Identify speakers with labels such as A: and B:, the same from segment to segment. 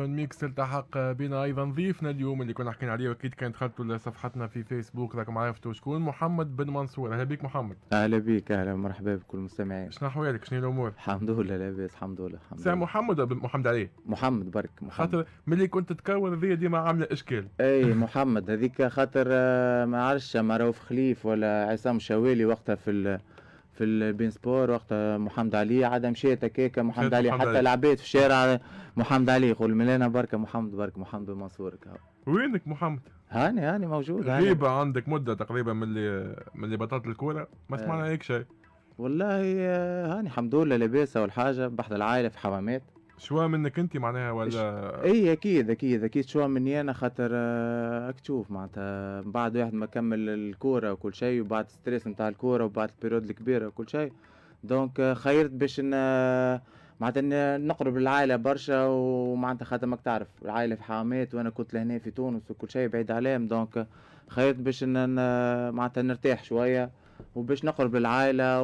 A: جون ميكس التحق بنا ايضا ضيفنا اليوم اللي كنا حكينا عليه اكيد كان دخلتوا لصفحتنا في فيسبوك راكم عرفتوا شكون محمد بن منصور اهلا بك محمد
B: اهلا بك اهلا مرحبا بكل المستمعين
A: شنو احوالك شنو الامور الحمد لله لاباس الحمد لله الحمد لله محمد ولا محمد عليه محمد برك محمد خاطر ملي كنت تكون ذي ديما عامله اشكال
B: اي محمد هذيك خاطر آه، ما عرفش ما راهو في خليف ولا عصام شوالي وقتها في في البين سبور وقت محمد علي عاد مشيت هكاك محمد علي حتى العباد في الشارع محمد علي يقول من
A: برك بركه محمد بركه محمد منصورك وينك محمد؟
B: هاني هاني موجود هاني غيبة
A: عندك مدة تقريبا من اللي من اللي بطلت الكورة ما آه. سمعنا هيك شيء والله آه، هاني الحمد لله لاباس والحاجة بحث العائلة في حمامات شوا منك انت معناها ولا
B: اي اكيد اكيد اكيد شوا مني انا خاطر آه، اكتشوف معناتها بعد واحد ما كمل الكوره وكل شيء وبعد ستريس نتاع الكوره وبعد البيريود الكبيره وكل شيء دونك آه، خيرت باش آه، معناتها نقرب للعائله برشا ومعناتها خاطر ماك تعرف العائله في حامات وانا كنت لهنا في تونس وكل شيء بعيد عليهم دونك خيرت باش معناتها نرتاح شويه وباش نقرب للعائله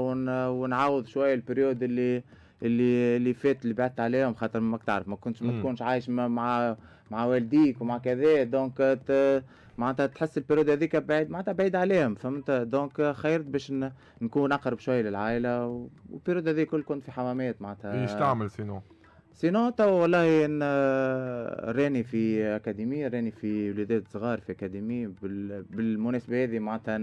B: ونعوض شويه البريود اللي اللي اللي فات اللي بعدت عليهم خاطر ما تعرف ما كنتش ما تكونش عايش مع مع والديك ومع كذا دونك معناتها تحس البيريود هذيك بعيد معناتها بعيد عليهم فهمت دونك خيرت باش نكون اقرب شويه للعائله والبيريود هذيك كل كنت في حمامات معناتها ايش تعمل سينو؟ سينو تو والله ان آه، راني في اكاديميه راني في ولادات صغار في اكاديميه بالمناسبه هذه معناتها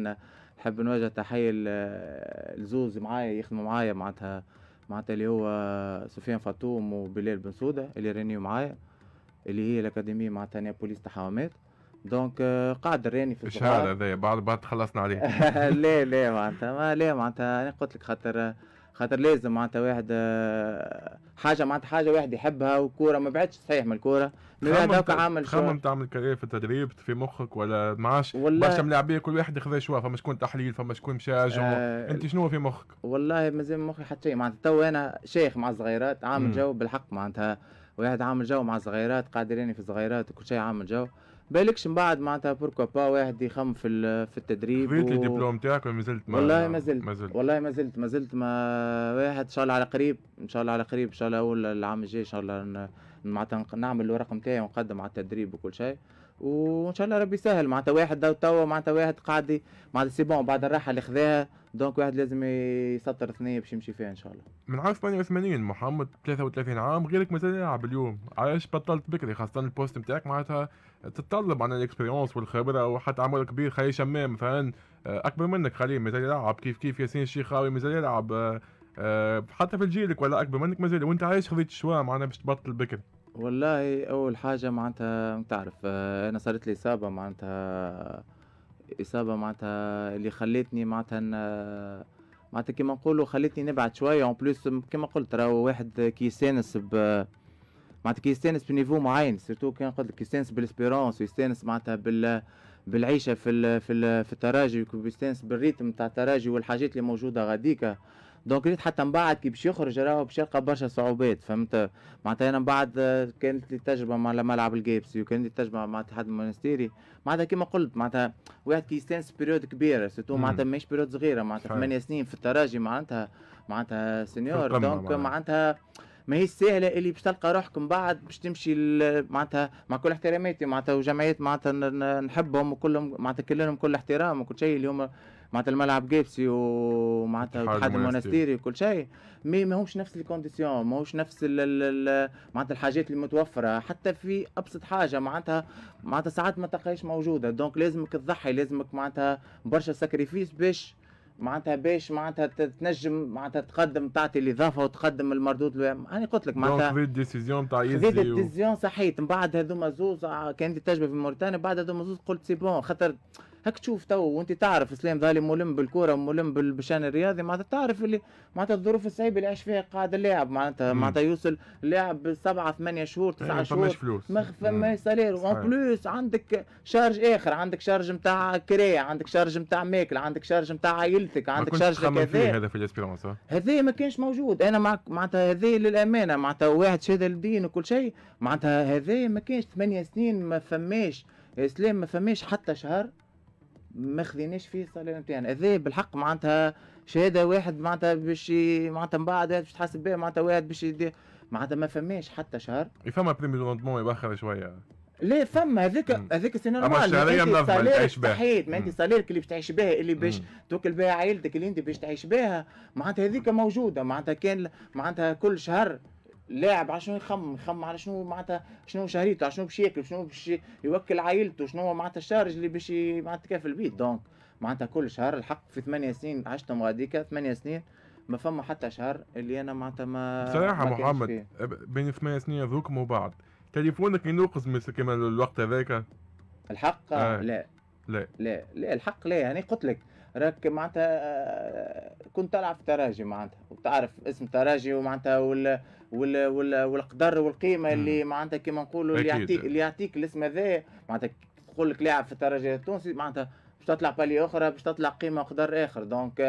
B: نحب نوجه تحيه آه، لزوز معايا يخدموا معايا معناتها معناتها اللي هو سفيان فاتوم وبلال بن سوده اللي راني معايا اللي هي الاكاديميه معناتها نابوليس تحوامات دونك آه، قاعد راني في الشهر هذايا
A: بعد بعد تخلصنا عليه
B: لا لا معناتها ما لا معناتها انا قلت لك خاطر آه، خاطر لازم معناتها واحد آه، حاجه معناتها حاجه واحد يحبها وكوره ما بعدش صحيح من الكوره
A: واحد هكا عامل خمم تعمل كارير في التدريب في مخك ولا معاش برشا ملاعبيه كل واحد خذا شوا فما شكون تحليل فما شكون مشى آه انت شنو في مخك؟
B: والله مازال مخي حتى شيء معناتها تو انا شيخ مع الصغيرات عامل جو بالحق معناتها واحد عامل جو مع الصغيرات قادرين في الصغيرات وكل شيء عامل جو بالكش من بعد معناتها بوركوا با واحد يخم في في التدريب خذيت لي الدبلوم
A: تاعك ولا ما زلت والله ما
B: زلت والله ما زلت ما زلت ما واحد ان شاء الله على قريب ان شاء الله على قريب ان شاء الله اول العام الجاي ان شاء الله معناتها نعمل الورق نتاعي ونقدم على التدريب وكل شيء وان شاء الله ربي يسهل معناتها واحد توا معناتها واحد قاعد معناتها سي بون بعد الراحه اللي خذاها دونك واحد لازم يسطر ثنيه باش يمشي فيها ان شاء
A: الله من عام 88 محمد 33 عام غيرك مازال يلعب اليوم علاش بطلت بكري خاصه البوست نتاعك معناتها تتطلب عن الاكسبيرونس والخبره وحتى عمر كبير خليه شمام مثلا آه، اكبر منك خليه مازال يلعب كيف كيف ياسين الشيخاوي مازال يلعب آه، آه، حتى في جيلك ولا اكبر منك مازال وانت علاش خذيت الشوا معناتها باش تبطل بكري
B: والله اول حاجه معناتها تعرف انا صارت لي اصابه معناتها اصابه معناتها اللي خلتني معناتها معناتها كيما نقولوا خلتني نبعد شويه اون بليس كيما قلت راهو واحد كي يستانس ب معناتها كي يستانس بنيفو معين سيرتو كان قلت لك يستانس بالاسبيرونس ويستانس معناتها بال بالعيشه في ال في ال في التراجي ويستانس بالريتم تاع التراجي والحاجات اللي موجوده غاديكا دونك ريت حتى من بعد كي باش يخرج راهو باش يلقى برشا صعوبات فهمت معناتها انا من بعد آه، كانت لي تجربه مع ملعب الجيبسي وكانت لي تجربه مع اتحاد المونستيري معناتها كيما قلت معناتها واحد كي يستانس بيريود كبيره سيتو معناتها ماهيش بيريود صغيره معناتها ثمانية سنين في التراجي معناتها معناتها سينيور دونك معناتها ماهيش سهله اللي باش تلقى روحك من بعد باش تمشي معناتها مع كل احتراماتي معناتها وجمعيات معناتها نحبهم وكلهم معناتها كلهم كل احترام وكل شيء اللي هما معناتها الملعب جيبسي ومعناتها الاتحاد المونستيري وكل شيء مي ماهوش نفس الكونديسيون ماهوش نفس معناتها الحاجات المتوفره حتى في ابسط حاجه معناتها معناتها ساعات ما تلقاهاش موجوده دونك لازمك تضحي لازمك معناتها برشا ساكريفيس باش معناتها باش معناتها تنجم معناتها تقدم تعطي الاضافه وتقدم المردود انا يعني قلت لك معناتها خذيت
A: ديسيزيون تاع ايزي خذيت
B: ديسيزيون صحيت من بعد هذوما زوز آه، كانت تجربه في موريتانيا بعد هذوما زوز قلت سي بون خاطر هك تشوف تو وانت تعرف سليم ظالي ملم بالكوره ملم بالشان الرياضي معناتها تعرف اللي معناتها الظروف الصعيبه اللي عاش فيها قاعد اللاعب معناتها معناتها يوصل لاعب سبعه ثمانيه شهور تسعه يعني شهور فماش فلوس ما فما سالير وان بلوس عندك شارج اخر عندك شارج نتاع كرايه عندك شارج نتاع ماكل عندك شارج نتاع عائلتك عندك شارج كذا هذا
A: في الاسبيرونس
B: هذا ما كانش موجود انا معك معناتها هذا للامانه معناتها واحد شهاده للدين وكل شيء معناتها هذا ما كانش ثمانيه سنين ما فماش اسلام ما فماش حتى شهر ما خذيناش فيه الصالير نتاعنا هذا بالحق معناتها شهاده واحد معناتها باش معناتها من بعد باش تحاسب بها معناتها واحد باش معناتها ما فماش حتى شهر
A: فما بريمي دوندمون يبخر شويه
B: لا فما هذاك هذاك سي نورمال اما الشهريه منظمه اللي تعيش بها صحيت ما انت صاليرك اللي باش تعيش بها اللي باش توكل بها عائلتك اللي انت باش تعيش بها معناتها هذيك موجوده معناتها كان معناتها كل شهر لاعب على شنو يخمم يخمم على شنو معناتها شنو شهريته على شنو باش ياكل شنو باش يوكل عائلته شنو معناتها الشارج اللي باش معناتها تكافل البيت دونك معناتها كل شهر الحق في ثمانية سنين عشتهم غاديكا ثمانية سنين ما فما حتى شهر اللي انا معناتها ما بصراحه محمد
A: بين ثمانية سنين هذوك وبعض تليفونك ينقص كما الوقت هذاك الحق آه. لا لا لا لا الحق
B: لا يعني قلت لك راك معناتها آه، كنت تلعب في تراجي معناتها وتعرف اسم تراجي ومعناتها وال وال وال والقدر والقيمه اللي معناتها كيما نقولوا اللي يعطيك اللي يعطيك الاسم هذا معناتها تقول لك لاعب في التراجي التونسي معناتها باش تطلع بالي اخرى باش تطلع قيمه وقدر اخر دونك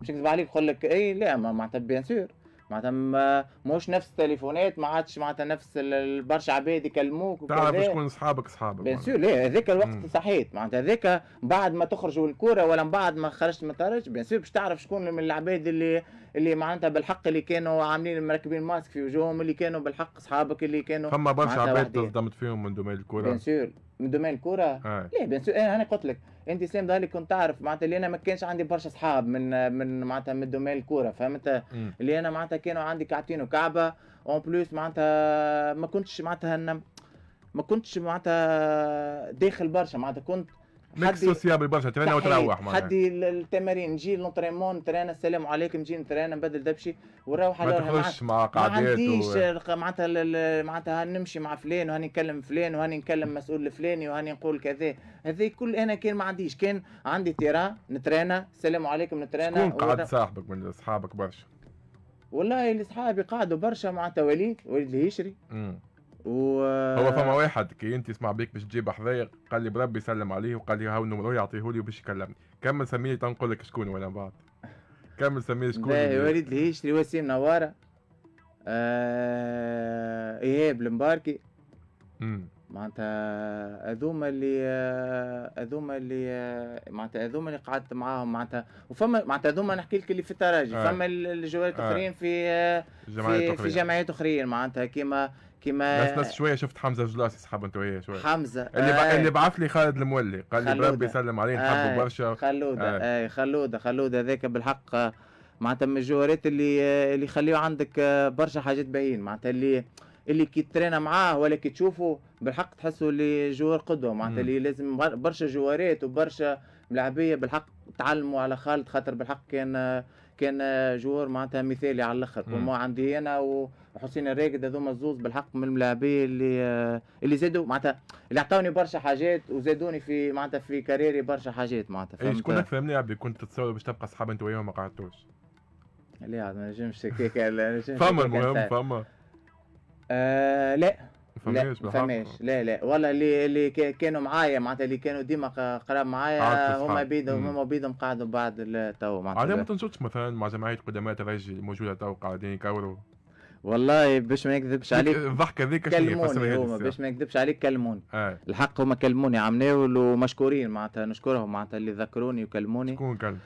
B: باش نكذب عليك نقول لك اي لا معناتها بيان سور معناتها مش نفس التليفونات ما عادش معناتها نفس برشا عباد يكلموك
A: تعرف شكون اصحابك اصحابك بيان سور
B: لا هذاك الوقت صحيت معناتها هذاك بعد ما تخرجوا الكوره ولا من بعد ما خرجت من تخرجت بيان سور باش تعرف شكون من العباد اللي اللي معناتها بالحق اللي كانوا عاملين مركبين ماسك في وجوههم اللي كانوا بالحق اصحابك اللي كانوا فما برشا عباد
A: تصدمت فيهم من دومين الكوره بيان سور
B: من دومين الكره آه. ليه بيان إيه، سور انا قلت لك انت سام ظهري كنت تعرف معناتها اللي انا ما كانش عندي برشا اصحاب من من معناتها من دومين الكره فهمت اللي انا معناتها كانوا عندي كعبتين وكعبه اون بلوس معناتها ما كنتش معناتها ما كنتش معناتها داخل برشا معناتها كنت ميكس سوسيابل برشا ترينا وتروح معناها حدي التمارين نجي لونتريمون نترينا السلام عليكم نجي نترينا نبدل دبشي ونروح على ما تخش مع قعدات ما عنديش معناتها معناتها نمشي مع فلان وهاني نكلم فلان وهاني نكلم مسؤول الفلاني وهاني نقول كذا هذا كل انا كان ما عنديش كان عندي تيرا نترينا السلام عليكم نترينا شكون قعد
A: صاحبك من اصحابك برشا
B: والله اللي صحابي قعدوا برشا مع وليد وليد الهيشري
A: و هو فما واحد كي انت اسمع بيك باش تجيب حذايا قال لي بربي يسلم عليه وقال لي هاو نمرو يعطيه لي وباش يكلمني كمل سميه تنقول لك شكون وانا بعد كمل سميه شكون باهي وليد
B: الهيش وسيم نواره آه... ايهاب المباركي معناتها هذوما اللي آه، هذوما اللي آه، معناتها هذوما اللي قعدت معاهم معناتها وفما معناتها هذوما نحكي لك اللي في التراجي آه. فما الجوالات آه. الاخرين آه. في في جمعيات اخرين معناتها كيما كيما بس نفس
A: شويه شفت حمزه جلاس يسحب انت وياه شويه حمزه اللي آه. اللي بعث لي خالد المولي قال لي بربي يسلم عليه نحبه آه. برشا
B: خلوده آه. آه. خلوده خلوده هذاك بالحق آه، معناتها من الجوهرات اللي آه، اللي يخليو عندك آه، برشا حاجات باين معناتها اللي اللي كي ترينا معاه ولا كي تشوفه بالحق تحسه اللي جوار قدوه معناتها اللي لازم برشا جوارات وبرشا ملاعبيه بالحق تعلموا على خالد خاطر بالحق كان كان جوار معناتها مثالي على الاخر ما عندي انا وحسين الراقد هذوما الزوز بالحق من الملاعبيه اللي اللي زادوا معناتها اللي عطوني برشا حاجات وزادوني في معناتها في كاريري برشا حاجات معناتها شكون
A: فهمني ملاعب كنت تتصور باش تبقى صحاب انت وياهم ما قعدتوش؟ لا ما نجمش هكاك
B: فما المهم فما آه لا
A: لا فماش
B: لا لا والله اللي اللي كانوا معايا معناتها اللي كانوا ديما قراب معايا هما بيدهم هما بيدهم قعدوا بعد تو معناتها علاه ما
A: تنشطش مثلا مع جمعيه قدماء ترجي موجوده تو قاعدين يكوروا والله باش ما نكذبش عليك الضحكه هذيك كلموني هما باش
B: ما نكذبش عليك كلموني آه. الحق هما كلموني عمناول ومشكورين معناتها نشكرهم معناتها اللي ذكروني وكلموني شكون كلم؟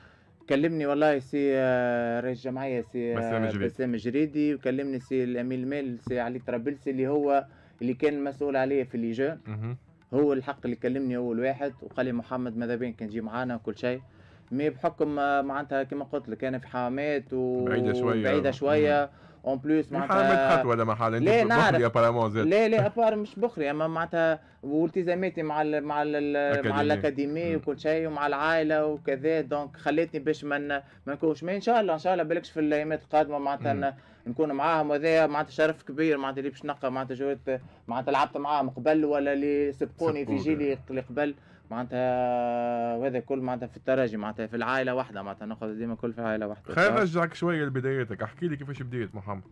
B: كلمني والله سي آه، رئيس الجمعيه سي آه، بسام الجريدي وكلمني سي الامين المال سي علي طرابلسي اللي هو اللي كان مسؤول عليه في ليجون هو الحق اللي كلمني اول واحد وقال لي محمد ماذا كان نجي معانا وكل شيء مي بحكم آه، معناتها كما قلت لك انا في حمامات و... بعيده شويه بعيده شويه مم. اون بلوس معناتها مدحت ولا
A: ما حال ليه بخري ابارامون زاد لا
B: لا ابار مش بخري اما معناتها والتزاماتي مع الـ مع الـ مع الاكاديمي وكل شيء ومع العائله وكذا دونك خلتني باش ما ما نكونش ما ان شاء الله ان شاء الله بالكش في الايامات القادمه معناتها نكون معاهم وهذا معناتها شرف كبير معناتها اللي باش نقرا معناتها جويت معناتها لعبت معاهم قبل ولا اللي سبقوني في جيلي اللي قبل معناتها وهذا كل معناتها في الترجي معناتها في العائله واحده معناتها ناخذ ديما كل في العائله واحده خلينا
A: نرجعك شويه لبدايتك احكي لي كيفاش بديت محمد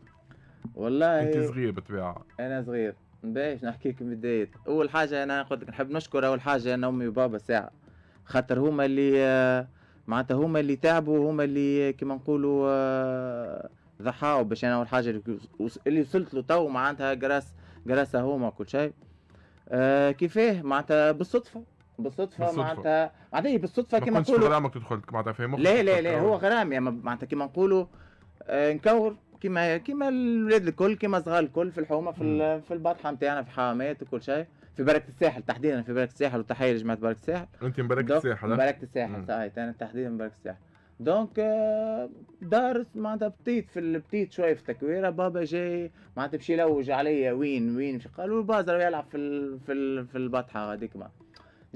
B: والله انت صغير بالطبيعه انا صغير باش نحكي لك بدايت اول حاجه انا قلت لك نحب نشكر اول حاجه انا امي وبابا ساعه
A: خاطر هما
B: اللي معناتها هما اللي تعبوا هما اللي كيما نقولوا ضحاوا باش انا اول حاجه اللي وصلت له تو معناتها جراس جراسه هما كل شيء آه، كيفاه معناتها بالصدفه بالصدفه معناتها معناتها بالصدفه كما نقولوا ما غرامك
A: تدخل معناتها في مخك لا لا لا هو
B: غرامي يعني معناتها كما نقولوا آه، نكور كما كما الولاد الكل كما صغار الكل في الحومه في في البطحه نتاعنا في حمامات وكل شيء في بركه الساحل تحديدا في بركه الساحل وتحيه لجماعه بركه الساحل
A: انت من بركه الساحل من بركه
B: الساحل صحيح انا تحديدا من بركه الساحل دونك آه، دار معناتها بتيت في البتيت شويه في التكويره بابا جاي معناتها باش يلوج عليا وين وين قالوا البازر يلعب في ال في ال في البطحه هذيك معناتها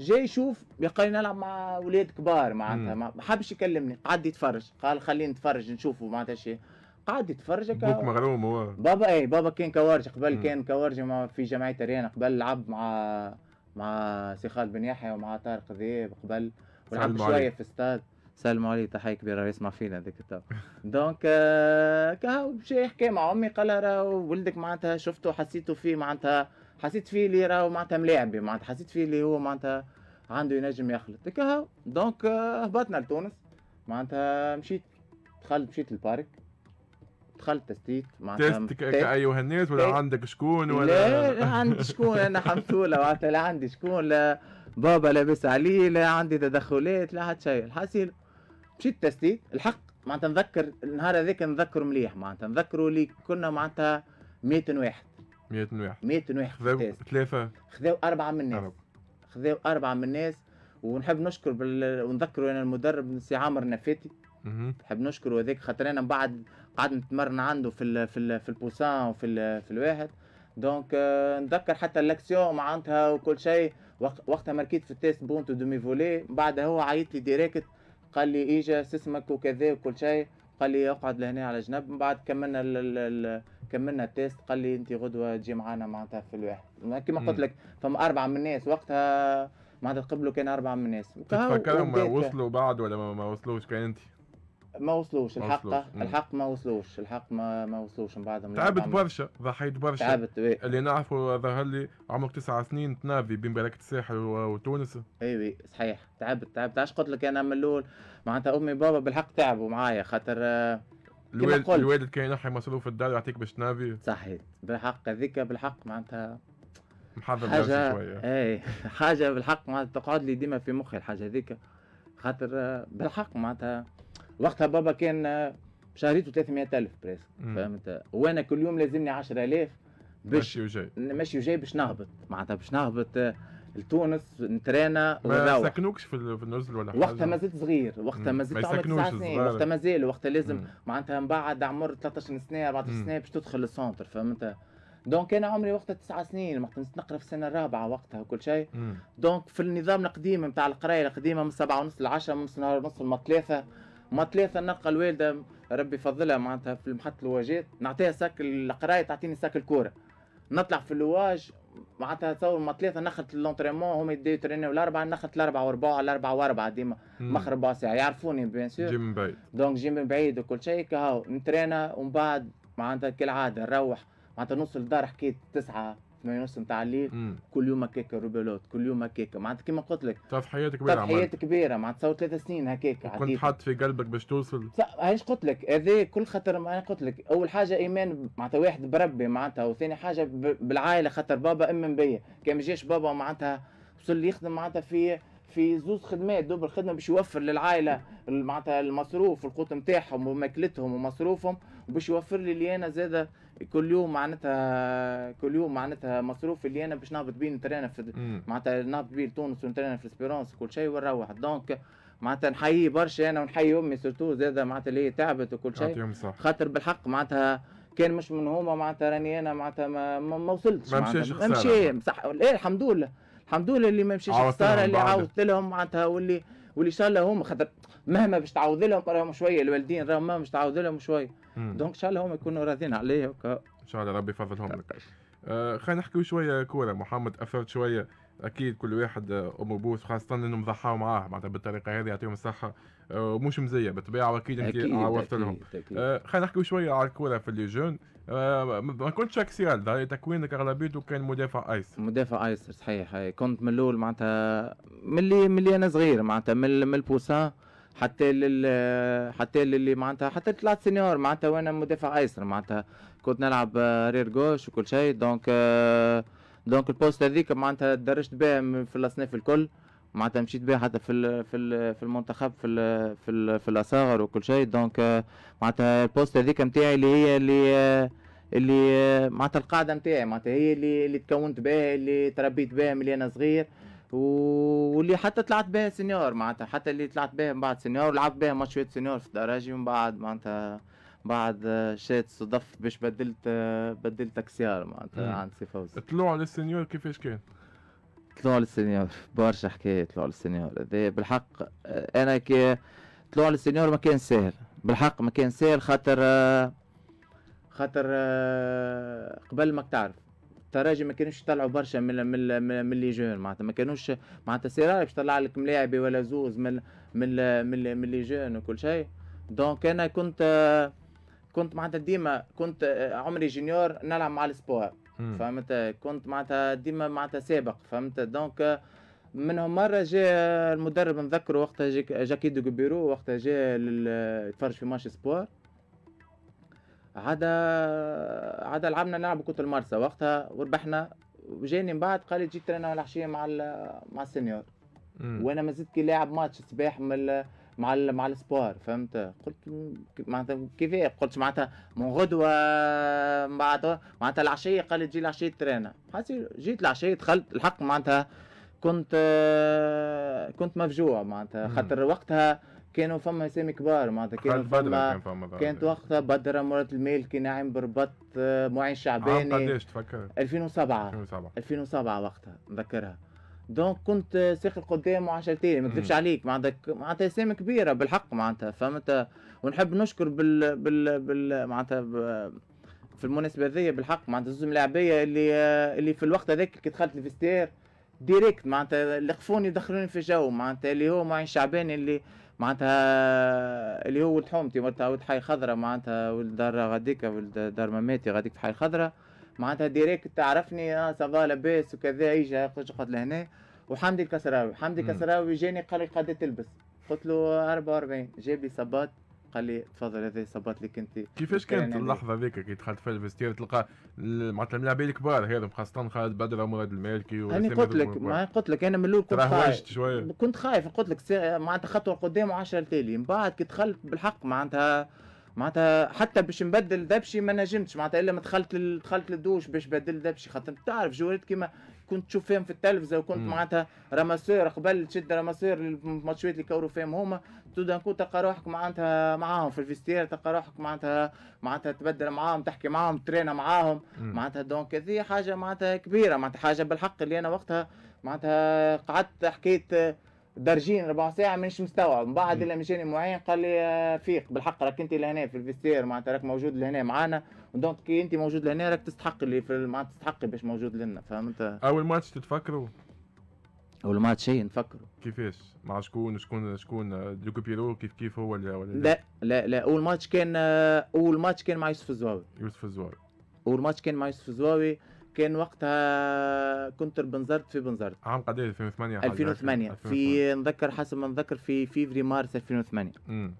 B: جاي يشوف يقال نلعب مع اولاد كبار معناتها ما حبش يكلمني قعد يتفرج قال خليني نتفرج نشوفه معناتها شيء قعد يتفرج بوك مغروم هو بابا اي بابا كان كوارج قبل مم. كان كوارجي في جمعيه ريانا قبل لعب مع مع سي خالد بن يحيى ومع طارق ذيب قبل ولعب شويه في استاد سلموا عليه تحيه كبيره يسمع فينا هذيك التو دونك آه كهو مشى يحكي مع امي قال لها ولدك معناتها شفته حسيته فيه معناتها حسيت فيه اللي راهو معناتها ملاعبي معناتها حسيت فيه اللي هو معناتها عنده ينجم يخلط كهو دونك آه، هبطنا لتونس معناتها مشيت دخلت مشيت للبارك دخلت
A: تستيت معناتها تيست ايها الناس ولا عندك شكون ولا لا, لا عندي شكون
B: انا حمسوله معناتها لا عندي شكون لا بابا لابس عليه لا عندي تدخلات لا حتى شيء الحاصل مشيت تستيت الحق معناتها نذكر النهار هذاك نذكر مليح معناتها نذكروا اللي كنا معناتها 200 واحد 100 واحد
A: خذاو ثلاثة
B: خذاو أربعة من الناس خذاو أربعة من الناس ونحب نشكر بال... ونذكروا أنا يعني المدرب سي عامر نفاتي نحب نشكره هذاك خاطر أنا من بعد قعدت نتمرن عنده في ال... في ال... في البوسان وفي ال... في الواحد دونك آه، نذكر حتى الاكسيون معناتها وكل شيء وقتها ماركيت في التيست بونتو دومي فولي بعدها هو عيط لي ديريكت قال لي اجا اسمك وكذا وكل شيء قال لي اقعد لهنا على جنب من بعد كملنا الـ الـ الـ كملنا التيست قال لي انت غدوه تجي معنا معناتها في الواحد كما قلت لك فما اربعه من الناس وقتها معناتها قبلوا كان اربعه من الناس تتفكرهم ما وصلوا
A: بعد ولا ما, وصلوش كان انت آه ما وصلوش الحق الحق ما وصلوش الحق ما
B: ما وصلوش من بعد تعبت برشا
A: ضحيت برشا تعبت وي. اللي نعرفه ظهر لي عمرك تسع سنين تنافي بين بركة الساحل وتونس
B: اي وي صحيح تعبت تعبت علاش قلت لك انا من الاول معناتها امي بابا بالحق تعبوا معايا خاطر آه،
A: الوالد الوالد كان ينحي مصروف الدار يعطيك باش تنافي صحيت بالحق هذيك بالحق معناتها محضر حاجة شوية
B: اي حاجة بالحق معناتها تقعد لي ديما في مخي الحاجة هذيك خاطر آه، بالحق معناتها وقتها بابا كان آه، شهريته 300000 بريس فهمت وانا كل يوم لازمني 10000 باش وجاي نمشي وجاي باش نهبط معناتها باش نهبط آه، لتونس نترينا ونروح ما
A: سكنوكش في النزل ولا حاجه وقتها ما زلت
B: صغير وقتها ما زلت عمري تسع سنين وقتها ما زال وقتها لازم معناتها من بعد عمر 13 سنه 14 سنه باش تدخل السونتر فهمت دونك انا عمري وقتها تسع سنين وقتها نقرا في السنه الرابعه وقتها وكل شيء دونك في النظام القديم نتاع القرايه القديمه من سبعة ونص لعشره من نهار ونص لما ثلاثه ما ثلاثة نلقى الوالدة ربي يفضلها معناتها في محطة الواجات نعطيها ساك القراية تعطيني ساك الكورة نطلع في اللواج معناتها تصور ما ثلاثة نخت لونتريمون هما يديو يترينيو الأربعة نخت الأربعة وأربعة الأربعة وأربعة ديما مخر ربع ساعة يعرفوني بيان سور جي من بعيد دونك جي من بعيد وكل شيء كهو نترينا ومن بعد معناتها كالعادة نروح معناتها نوصل الدار حكيت تسعة 8 ونص نتاع الليل كل يوم هكاك روبلوت كل يوم هكاك معناتها كيما قلت لك
A: تضحيات كبيره تضحيات
B: كبيره معناتها تصور ثلاث سنين هكاك كنت
A: حاط في قلبك باش توصل
B: ايش قلت لك هذا كل خاطر انا قلت لك اول حاجه ايمان معناتها واحد بربي معناتها وثاني حاجه بالعائله خاطر بابا ام بيا كان ما جاش بابا معناتها وصل يخدم معناتها في في زوز خدمات دوب الخدمه باش يوفر للعائله معناتها المصروف القوت نتاعهم وماكلتهم ومصروفهم وباش يوفر لي انا زاده كل يوم معناتها كل يوم معناتها مصروف اللي انا باش نهبط بيه نترينا في معناتها نهبط بيه لتونس ونترينا في سبيرونس وكل شيء ونروح دونك معناتها نحيي برشا انا ونحيي امي سورتو زاد معناتها اللي هي تعبت وكل شيء خاطر بالحق معناتها كان مش من هما معناتها راني انا معناتها ما, ما وصلتش ما مشيش مشي صح ايه الحمد لله الحمد لله اللي ما مشيش خساره اللي عاودت لهم معناتها واللي واللي ان شاء الله هما خاطر مهما باش تعوض لهم راهم شويه الوالدين راهم مهما باش تعوض لهم شويه دونك ان شاء الله هما يكونوا راضيين عليه
A: وكا. ان شاء الله ربي يفضلهم لك طيب. آه خلينا نحكي شويه كوره محمد اثرت شويه اكيد كل واحد آه، ام بوس خاصه انهم ضحاو معاه معناتها بالطريقه هذه يعطيهم الصحه ومش آه، مزيه بالطبيعه واكيد انت عوضت لهم آه، خلينا نحكي شويه على الكوره في لي جون ما كنتش اكسيال تكوينك اغلبيته كان مدافع ايسر مدافع ايسر صحيح كنت من الاول معناتها من اللي من اللي انا صغير معناتها من البوسان
B: حتى لل حتى للي معناتها حتى طلعت سينيور معناتها وانا مدافع ايسر معناتها كنت نلعب رير آه، جوش وكل شيء دونك دونك البوست هذيك معناتها درجت بها في الاصناف الكل معناتها مشيت بها حتى في في في المنتخب في ال في في الاصغر وكل شيء دونك آه، معناتها البوست هذيك نتاعي اللي هي اللي آه، اللي معناتها القاعده نتاعي معناتها هي اللي اللي تكونت بها اللي تربيت بها ملي انا صغير واللي حتى طلعت بها سينيور معناتها حتى اللي طلعت بها من بعد سينيور لعبت بها ماتش سينيور في الدراجي ومن بعد معناتها بعد شات صدف باش بدلت بدلت اكسيار معناتها عند سي فوزي
A: طلوع للسينيور كيفاش كان؟
B: طلوع للسينيور برشا حكايه طلوع للسينيور بالحق آه، انا كي طلوع للسينيور ما كان ساهل بالحق ما كان ساهل خاطر آه، خاطر آه، قبل ما تعرف تراجي ما كانوش يطلعوا برشا من من من لي جون معناتها ما كانوش معناتها سيراي باش طلع لك ملاعبي ولا زوز من من من, من لي جون وكل شيء دونك انا كنت كنت معناتها ديما كنت آه، عمري جونيور نلعب مع السبور فهمت كنت معناتها ديما معناتها سابق فهمت دونك منهم مره جاء المدرب نذكره وقتها جاكي دو بيرو وقتها جاء يتفرج في ماتش سبور عدا عدا لعبنا نلعب كره المرسى وقتها وربحنا وجاني من بعد قال لي تجي ترينا العشيه مع مع السنيور وانا ما زلت كي لاعب ماتش صباح مع مع مع السبور فهمت قلت معناتها كيف قلت معناتها من غدوه من بعد معناتها العشيه قال لي تجي العشيه ترينا جيت العشيه دخلت الحق معناتها كنت كنت مفجوع معناتها خاطر وقتها كانوا فما اسامي كبار معناتها كانوا فما كان فما كانت وقتها بدر مرات المالكي ناعم بربط آه، معين شعباني عام قداش تفكر 2007 2007 2007 وقتها نذكرها دونك كنت آه، ساخر قدام 10000 ما نكذبش عليك معناتها معناتها اسامي كبيره بالحق معناتها فهمت ونحب نشكر بال بال, بال... معناتها ب... في المناسبه هذيا بالحق معناتها زوج ملاعبيه اللي آه، اللي في الوقت هذاك كي دخلت الفيستير ديريكت معناتها لقفوني ودخلوني في جو معناتها اللي هو معين شعباني اللي معناتها اللي هو ولد حومتي ولد حي خضرة معناتها ولد دار غاديكا ولد دار مماتي غاديك في حي خضرة معناتها ديريكت تعرفني اه سافا لاباس وكذا ايجا قعد لهنا وحمدي الكسراوي حمدي الكسراوي جاني قال لي قد تلبس قلت له 44 جاب لي صباط قال لي تفضل هذا صبات لك انت كيفاش كانت اللحظه
A: هذيك كي دخلت في الفستير تلقى معناتها الملاعبين الكبار هذا خاصه خالد بدر ومراد المالكي انا قلت لك ما
B: قلت لك انا من الاول كنت خايف شويه كنت خايف قلت لك معناتها خطوه قدام و10 تالي من بعد كي دخلت بالحق معناتها معناتها حتى باش نبدل دبشي ما نجمتش معناتها الا ما دخلت دخلت للدوش باش بدل دبشي خاطر تعرف جوالات كيما كنت تشوف فيهم في التلفزه وكنت معناتها راماسور قبل تشد راماسور الماتشات اللي كوروا فيهم هما تودنكو تلقى روحك معناتها معاهم في الفيستير تلقى روحك معناتها معناتها تبدل معاهم تحكي معاهم ترينا معاهم معناتها دونك هذه حاجه معناتها كبيره معناتها حاجه بالحق اللي انا وقتها معناتها قعدت حكيت درجين ربع ساعه مانيش مستوعب من بعد اللي مشاني معين قال لي آه، فيق بالحق راك انت لهنا في الفيستير معناتها راك موجود لهنا معانا دونك كي انت موجود لهنا راك تستحق اللي معناتها تستحق باش موجود لنا فهمت
A: اول ماتش تتفكروا اول ماتش هي نفكره كيفاش مع شكون شكون شكون دوكو بيرو كيف كيف هو ولا ولا لا
B: لا لا اول ماتش كان اول ماتش كان مع يوسف الزواوي يوسف الزواوي اول ماتش كان مع يوسف الزواوي كان وقتها كنت بنزرت
A: في بنزرت عام قد 2008 2008 في
B: نذكر حسب ما نذكر في فيفري مارس 2008 امم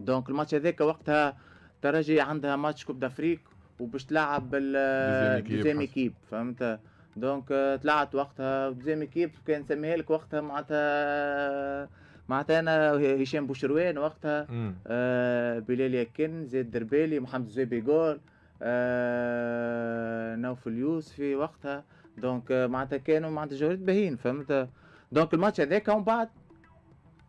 B: دونك الماتش هذاك وقتها ترجي عندها ماتش كوب دافريك وباش تلعب ديزيم ايكيب فهمت دونك آه، طلعت وقتها دوزيام ايكيب كان نسميها لك وقتها معناتها معناتها انا هشام بوشروان وقتها آه بلال يكن زيد دربالي محمد زوي جول آه نوف اليوسفي وقتها دونك آه، معناتها كانوا معناتها جوهرات باهين فهمت دونك الماتش هذاك ومن بعد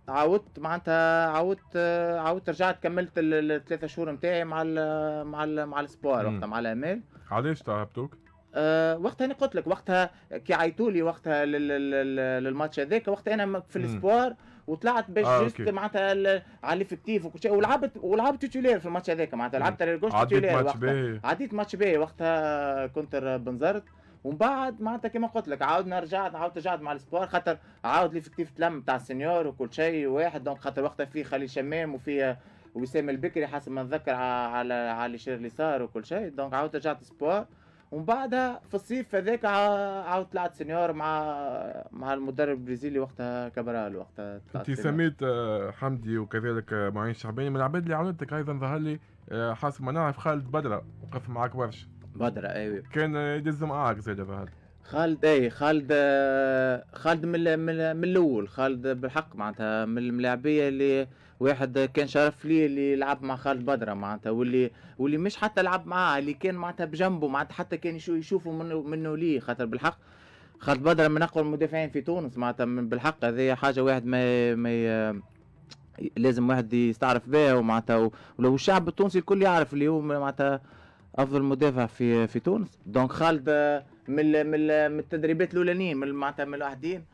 B: عاودت معناتها عاودت آه، عاودت رجعت كملت الثلاثة شهور نتاعي مع الـ مع الـ مع السبوار وقتها مع الامال
A: علاش تعبتوك؟
B: أه وقتها انا قلت لك وقتها كي عيطوا لي وقتها للماتش هذاك وقتها انا في الاسبوار وطلعت باش آه جست معناتها على الافكتيف وكل شيء ولعبت ولعبت تيتولير في الماتش هذاك معناتها لعبت على الجوش تيتولير باهي عديت ماتش باهي وقتها آه، كونتر بنزرت ومن بعد معناتها كما قلت لك عاودنا رجعت عاودت رجعت مع الاسبوار خاطر عاود الافكتيف تلم تاع السنيور وكل شيء واحد دونك خاطر وقتها في خليل شمام وفي آه، وسام البكري حسب ما نتذكر على على اللي صار وكل شيء دونك عاودت رجعت اسبوار ومن بعدها في الصيف هذاك عاود طلعت سينيور مع مع المدرب البرازيلي وقتها كبرال وقتها انت سميت
A: آه، حمدي وكذلك آه، معين الشعباني من العباد اللي عاونتك ايضا ظهر لي آه، حاسب ما نعرف خالد بدره وقف معك برشا بدره ايوه كان يدز معاك زاد ظهر خالد اي خالد
B: خالد من من الاول خالد بالحق معناتها من الملاعبيه اللي واحد كان شرف لي اللي لعب مع خالد بدرة معناتها واللي واللي مش حتى لعب معاه اللي كان معناتها بجنبه معناتها حتى كان يشوفه منه منه ليه خاطر بالحق خالد بدرة من اقوى المدافعين في تونس معناتها بالحق هذه حاجه واحد ما ما لازم واحد يستعرف بها ومعناتها ولو الشعب التونسي الكل يعرف اللي هو معناتها افضل مدافع في في تونس دونك خالد من من من التدريبات الاولانيين من معناتها من الواحدين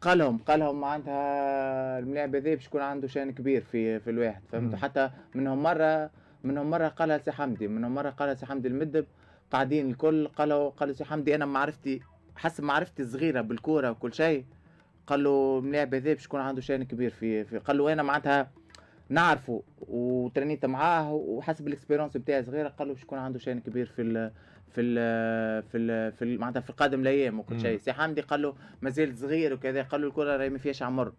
B: قالهم قالهم معناتها الملاعب هذا باش يكون عنده شان كبير في في الواحد فهمت حتى منهم مره منهم مره قالها سي حمدي منهم مره قالها سي حمدي المدب قاعدين الكل قالوا قالوا سي حمدي انا معرفتي حسب معرفتي الصغيره بالكوره وكل شيء قالوا الملاعب هذا باش يكون عنده شان كبير في, في قالوا انا معناتها نعرفه وترنيت معاه وحسب الاكسبيرونس بتاعي صغيره قالوا باش يكون عنده شان كبير في في ال في ال في معناتها في قادم الايام وكل شيء سي حمدي قال له ما زلت صغير وكذا قال له الكره راهي ما فيهاش عمر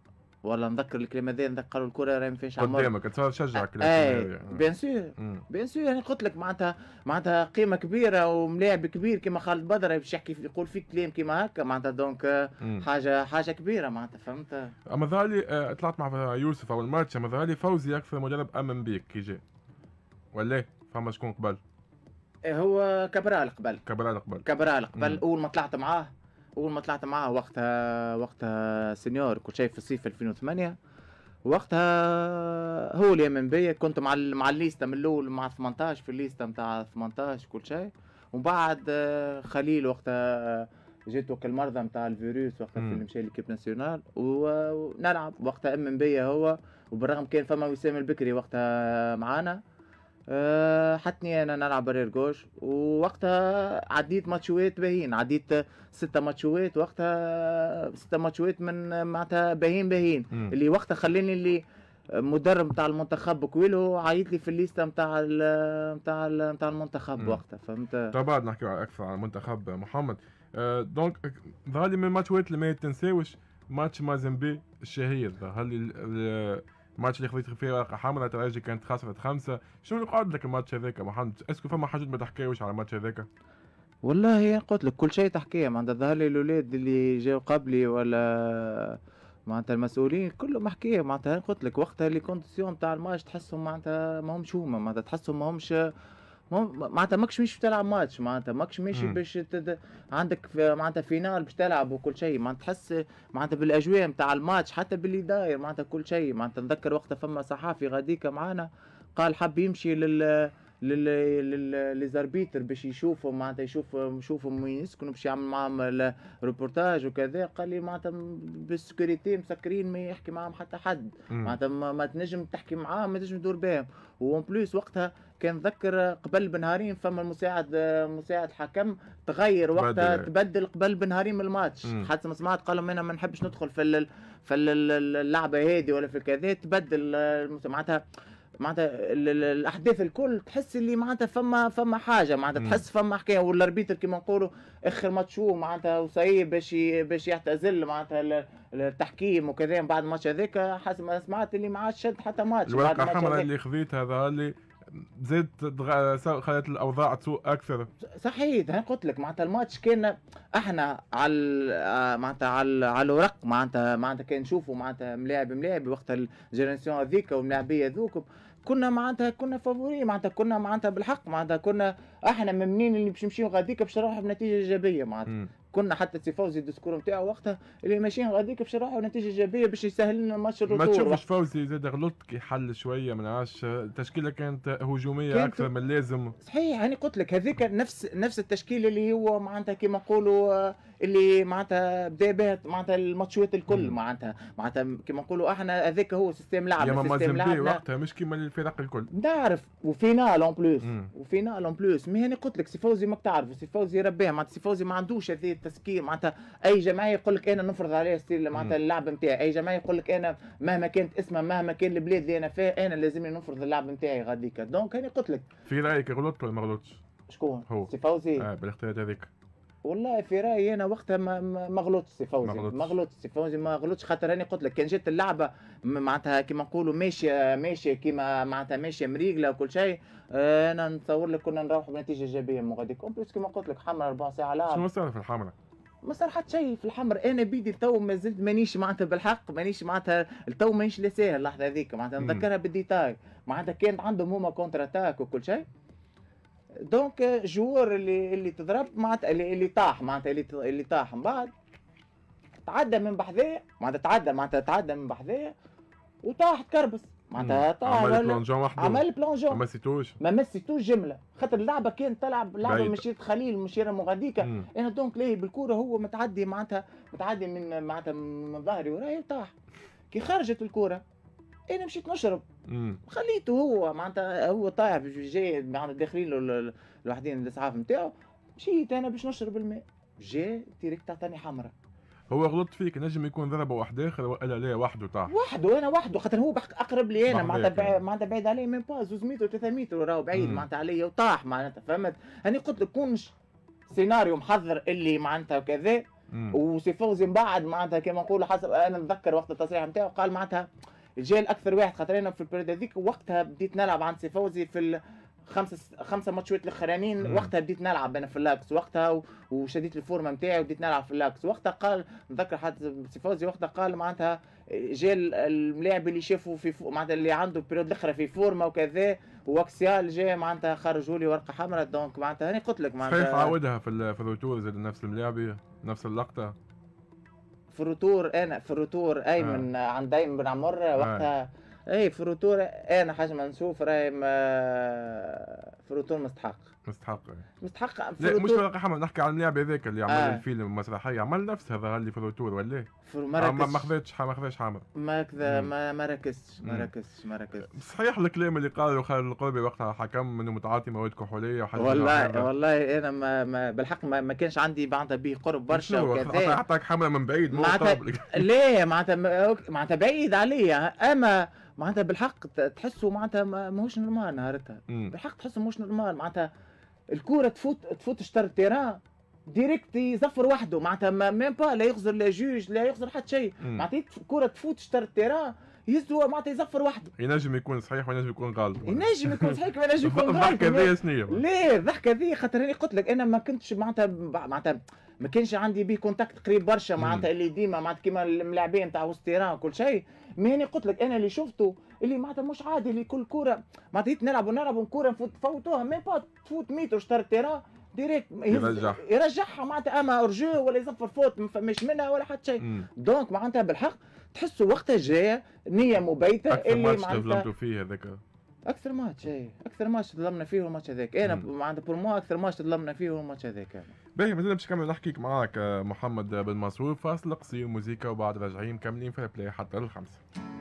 B: والله نذكر الكلام هذا نذكر الكره راهي ما فيهاش عمر قدامك
A: تصور تشجعك اي بيان سور
B: بيان سور انا قلت لك معناتها معناتها قيمه كبيره وملاعب كبير كيما خالد بدر باش يحكي في يقول فيك كلام كيما هكا معناتها دونك آه، حاجه حاجه كبيره معناتها فهمت
A: اما ظهر لي آه، طلعت مع يوسف اول ماتش اما ظهر لي فوزي اكثر مدرب امن بيك كي جاء ولا فما شكون قبل
B: إيه، هو كبرال قبل كبرال قبل كبرال قبل اول ما طلعت معاه اول ما طلعت معاه وقتها وقتها سينيور كنت شايف في الصيف 2008 وقتها هو اللي من بيا كنت مع مع الليسته من الاول مع 18 في الليسته نتاع 18 كل شيء ومن بعد آه، خليل وقتها آه، جيت وقت المرضى نتاع الفيروس وقتها اللي مشى ليكيب ناسيونال ونلعب وقتها امن بيا هو وبالرغم كان فما وسام البكري وقتها معانا آه، حتني انا نلعب برير جوش ووقتها عديت ماتشوات باهين عديت ستة ماتشوات وقتها ستة ماتشوات من معناتها باهين باهين اللي وقتها خلاني اللي مدرب نتاع المنتخب كويلو عيط لي في الليسته نتاع نتاع نتاع المنتخب
A: وقتها فهمت بعد نحكي اكثر عن المنتخب محمد آه، دونك ظهر لي من الماتشوات اللي ما تنساوش ماتش مازمبي الشهير ظهر لي الماتش اللي خذيت فيه ورقه حمراء تراجي كانت خسرت خمسه شنو قعد لك الماتش هذاك محمد اسكو فما حاجات ما تحكيوش على الماتش هذاك
B: والله قلت لك كل شيء تحكيه معناتها ظهر لي الاولاد اللي جاو قبلي ولا معناتها المسؤولين كلهم محكيه معناتها قلت لك وقتها لي كونديسيون تاع الماتش تحسهم معناتها ماهمش هما معناتها تحسهم ماهمش معناتها ماكش ماشي تلعب ماتش معناتها ماكش ماشي باش تد... عندك في... معناتها فينال باش تلعب وكل شيء معناتها تحس معناتها بالاجواء نتاع الماتش حتى باللي داير معناتها كل شيء معناتها نذكر وقتها فما صحافي غاديكا معانا قال حب يمشي لل للزربيتر باش يشوفهم معناتها يشوف يشوفهم وين يسكنوا باش يعمل معاهم ريبورتاج وكذا قال لي معناتها بالسكوريتي مسكرين ما يحكي معاهم حتى حد معناتها ما تنجم تحكي معاهم ما تنجم تدور بهم وان بليس وقتها كان ذكر قبل بنهارين فما المساعد مساعد حكم تغير وقتها بدل. تبدل قبل بنهارين من الماتش حتى ما سمعت قال لهم انا ما نحبش ندخل في اللعبه هذه ولا في كذا تبدل معناتها معناتها الاحداث الكل تحس اللي معناتها فما فما حاجه معناتها تحس فما حكايه والاربيتر كيما نقولوا اخر ماتش هو معناتها وصاي باش باش يعتزل معناتها التحكيم وكذا بعد الماتش هذاك حسب ما سمعت اللي ما عادش شد حتى ماتش الورقه الحمراء اللي
A: خذيتها ظهر لي زاد خلت الاوضاع تسوء اكثر
B: صحيح انا قلت لك معناتها الماتش كان احنا على معناتها على على الورق معناتها معناتها كان نشوفوا معناتها ملاعب ملاعب وقت الجينيراسيون هذيك والملاعبيه ذوك كنا معناتها كنا فافوري معناتها كنا معناتها بالحق معناتها كنا احنا ممنين اللي باش نمشيو غاديك باش نروحوا بنتيجه ايجابيه معناتها كنا حتى سي فوزي الدسكور نتاعو وقتها اللي ماشيين غاديك بشراحه ونتيجه ايجابيه باش يسهل لنا الماتش الرجوع ما تشوفش
A: فوزي زاد غلط كي حل شويه ما نعرفش التشكيله كانت هجوميه كانت اكثر من اللازم
B: صحيح انا يعني قلت لك هذيك نفس نفس التشكيله اللي هو معناتها كيما نقولوا اللي معناتها بدا بها معناتها الماتشات الكل معناتها معناتها كيما نقولوا احنا هذاك هو سيستم لعب يا سيستم لعب وقتها
A: مش كيما الفرق الكل
B: نعرف وفينال اون بلوس وفينال اون بلوس مي انا قلت لك سي فوزي ماك تعرف سي فوزي رباه معناتها سي فوزي ما عندوش هذه تسكير معناتها اي جمعيه يقول لك انا نفرض عليها ستيل معناتها اللعب نتاعي اي جمعيه يقول لك انا مهما كانت اسمها مهما كان البلاد اللي انا فيها انا لازم نفرض اللعب نتاعي غاديك دونك انا قلت لك
A: في رايك غلطت ولا ما غلطتش؟ شكون؟ هو سي فوزي اه بالاختيارات هذيك
B: والله في رايي انا وقتها ما ما غلطش سي فوزي ما غلطش سي فوزي ما غلطش خاطر راني قلت لك كان جات اللعبه معناتها كيما نقولوا ماشيه ماشيه كيما معناتها ماشيه مريقله وكل شيء آه، انا نتصور لك كنا نروح بنتيجه ايجابيه من غادي كوم بلوس كيما قلت لك حمر اربع ساعه لا شنو صار في الحمره؟ ما صار حتى شيء في الحمر انا بيدي تو ما زلت مانيش معناتها بالحق مانيش معناتها تو مانيش لساها اللحظه هذيك معناتها نذكرها بالديتاي معناتها كانت عندهم هما كونتر اتاك وكل شيء دونك الجوار اللي اللي تضرب معناتها اللي, اللي طاح معناتها اللي, اللي طاح من بعد تعدى من بحذاه معناتها تعدى معناتها تعدى من بحذاه وطاح تكربس معناتها طاح عمل بلونجون وحده عمل بلونجون ما مسيتوش ما مسيتوش جمله خاطر اللعبه كانت تلعب لعبه مشيت خليل مشيرة مغاديكا انا دونك لاهي بالكوره هو متعدي معناتها متعدي من معناتها من ظهري وراي وطاح كي خرجت الكوره انا مشيت نشرب خليته هو معناتها هو طايح جاي معناتها داخلين له الوحدين الاسعاف نتاعو مشيت انا باش نشرب الماء جا ديريكت عطاني حمرة
A: هو غلط فيك نجم يكون ضربه واحد اخر ولا لا وحده تاع
B: وحده انا وحده خاطر هو اقرب لي انا معناتها يعني. معناتها بعيد علي من با 200 متر 300 متر راهو بعيد معناتها عليا وطاح معناتها فهمت انا قلت لك كونش سيناريو محضر اللي معناتها وكذا وسي فوزي من بعد معناتها كما نقولوا حسب انا نتذكر وقت التصريح نتاعو قال معناتها جاء الاكثر واحد خاطر انا في البريد هذيك وقتها بديت نلعب عند سي فوزي في الخمسه خمسه ماتشات الاخرانيين وقتها بديت نلعب انا في اللاكس وقتها وشديت الفورمه نتاعي وبديت نلعب في اللاكس وقتها قال نذكر حتى فوزي وقتها قال معناتها جا الملاعب اللي شافوا في معناتها اللي عنده البريود الاخرى في فورمه وكذا واكسيال جاي معناتها خرجوا لي ورقه حمراء دونك معناتها انا قلت لك معناتها صحيح عاودها
A: في الروتور زاد نفس الملاعب نفس اللقطه
B: في الروتور انا في الروتور ايمن آه. عند ايمن بن عمر آه. وقتها آه. اي في الروتور انا حاج منسوف راهي آه، فروتون مستحق مستحق مستحق لا مش فرق
A: حمد نحكي على اللعبه هذاك اللي عمل آه. الفيلم المسرحيه عمل نفس هذا اللي الروتور ولا آه، مراكش ما خذتش ما خذتش حامد
B: ما كذا ما ركزتش ما ركزتش ما ركزتش
A: صحيح الكلام اللي قاله خالد القربي وقتها حكم انه متعاطي مواد كحوليه وحاجات والله
B: والله انا ما, ما بالحق ما, ما كانش عندي معناتها به قرب برشا وكذا
A: اعطاك حمله من بعيد مو معناتها
B: ليه معناتها معناتها بعيد عليا اما معناتها بالحق تحسه معناتها ماهوش نورمال نهارتها بالحق تحسه ماهوش نورمال معناتها الكوره تفوت تفوت شطر التيران ديريكت يزفر وحده معناتها ميم با لا يخزر لا جوج لا يخزر حتى شيء معناتها الكوره تفوت شطر التيران يهزوا معناتها يزفر وحده
A: ينجم يكون صحيح وينجم يكون غلط ينجم يكون صحيح وينجم يكون غلط الضحكه هذه شنو هي؟
B: ليه الضحكه هذه خاطر انا قلت لك انا ما كنتش معناتها معناتها ما كانش عندي بيه كونتاكت قريب برشا معناتها اللي ديما معناتها كيما الملاعبين تاع وسط وكل شيء مي انا قلت لك انا اللي شفته اللي معناتها مش عادي اللي كل كوره معناتها نلعبوا نلعبوا كوره نفوتوها ميم با تفوت ميتر شتر تيرا ديريكت يرجعها يرجعها معناتها اما ارجو ولا يصفر فوت مش منها ولا حتى شيء دونك معناتها بالحق تحسوا وقتها جايه نيه مبيته أكثر ماتش تظلمتوا فيه هذاك اكثر ماتش اي اكثر ماتش تظلمنا فيه الماتش هذاك انا معناتها بور موا اكثر ماتش تظلمنا فيه الماتش هذاك
A: باهي مازال باش نكمل نحكيك معاك آه، محمد بن منصور فاصل قصير موزيكا وبعد راجعين مكملين في البلاي حتى الخمسه